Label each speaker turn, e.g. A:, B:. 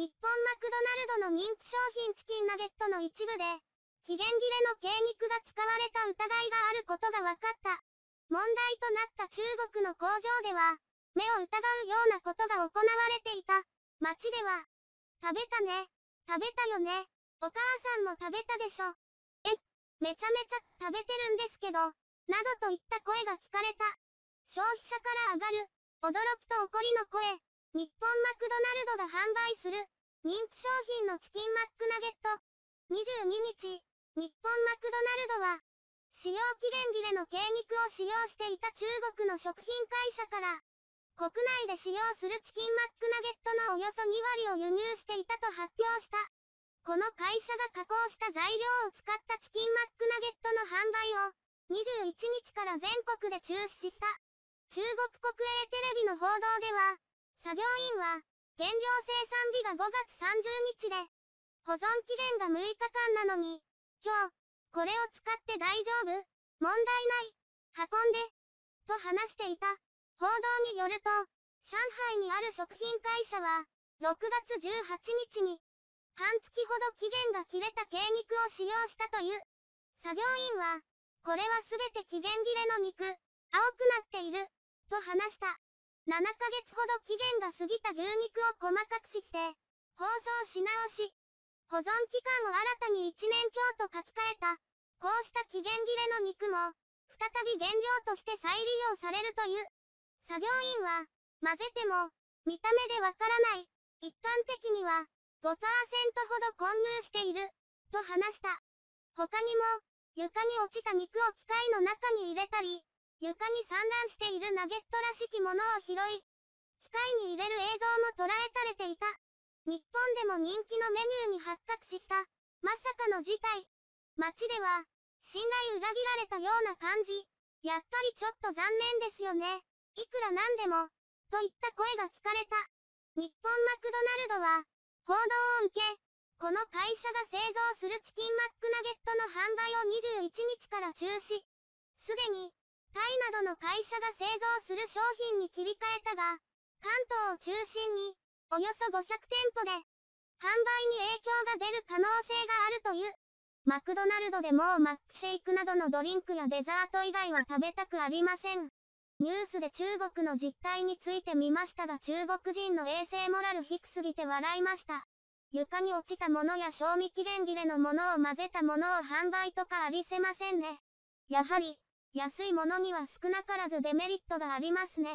A: 日本マクドナルドの人気商品チキンナゲットの一部で、期限切れの鶏肉が使われた疑いがあることが分かった。問題となった中国の工場では、目を疑うようなことが行われていた。街では、食べたね、食べたよね、お母さんも食べたでしょ。え、めちゃめちゃ食べてるんですけど、などといった声が聞かれた。消費者から上がる、驚きと怒りの声。日本マクドナルドが販売する人気商品のチキンマックナゲット。22日、日本マクドナルドは、使用期限切れの鶏肉を使用していた中国の食品会社から、国内で使用するチキンマックナゲットのおよそ2割を輸入していたと発表した。この会社が加工した材料を使ったチキンマックナゲットの販売を、21日から全国で中止した。中国国営テレビの報道では、作業員は、原料生産日が5月30日で、保存期限が6日間なのに、今日、これを使って大丈夫問題ない。運んで。と話していた。報道によると、上海にある食品会社は、6月18日に、半月ほど期限が切れた鶏肉を使用したという。作業員は、これはすべて期限切れの肉、青くなっている、と話した。7ヶ月ほど期限が過ぎた牛肉を細かくして、包装し直し、保存期間を新たに1年強と書き換えた。こうした期限切れの肉も、再び原料として再利用されるという。作業員は、混ぜても、見た目でわからない。一般的には、5%ほど混入している、と話した。他にも、床に落ちた肉を機械の中に入れたり、床に散乱しているナゲットらしきものを拾い、機械に入れる映像も捉えられていた。日本でも人気のメニューに発覚した、まさかの事態。街では、信頼裏切られたような感じ。やっぱりちょっと残念ですよね。いくらなんでも、といった声が聞かれた。日本マクドナルドは、報道を受け、この会社が製造するチキンマックナゲットの販売を21日から中止。すでに、などの会社が製造する商品に切り替えたが、関東を中心に、およそ500店舗で、販売に影響が出る可能性があるという。マクドナルドでもうマックシェイクなどのドリンクやデザート以外は食べたくありません。ニュースで中国の実態について見ましたが中国人の衛生モラル低すぎて笑いました。床に落ちたものや賞味期限切れのものを混ぜたものを販売とかありせませんね。やはり、安いものには少なからずデメリットがありますね。